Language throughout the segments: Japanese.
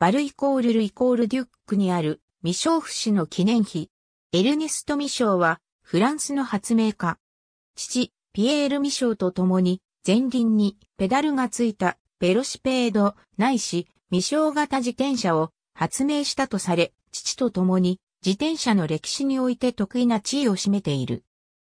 バルイコールルイコールデュックにあるミショーフ氏の記念碑。エルネスト・ミショーはフランスの発明家。父、ピエール・ミショーと共に前輪にペダルがついたベロシペードないしミショー型自転車を発明したとされ、父と共に自転車の歴史において得意な地位を占めている。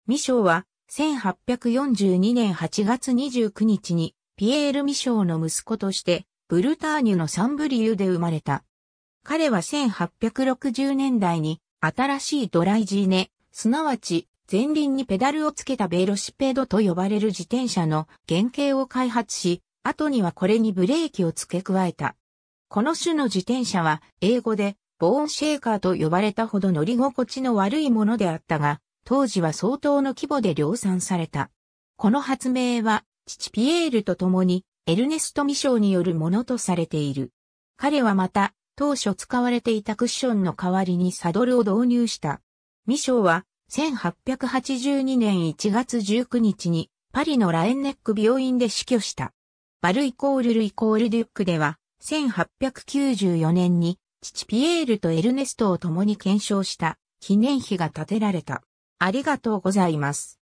ミショーは1842年8月29日にピエール・ミショーの息子としてブルターニュのサンブリューで生まれた。彼は1860年代に新しいドライジーネ、すなわち前輪にペダルをつけたベロシペードと呼ばれる自転車の原型を開発し、後にはこれにブレーキを付け加えた。この種の自転車は英語でボーンシェーカーと呼ばれたほど乗り心地の悪いものであったが、当時は相当の規模で量産された。この発明は父ピエールと共にエルネスト・ミショーによるものとされている。彼はまた、当初使われていたクッションの代わりにサドルを導入した。ミショーは、1882年1月19日に、パリのラエンネック病院で死去した。バルイコールルイコールデュックでは、1894年に、父ピエールとエルネストを共に検証した記念碑が建てられた。ありがとうございます。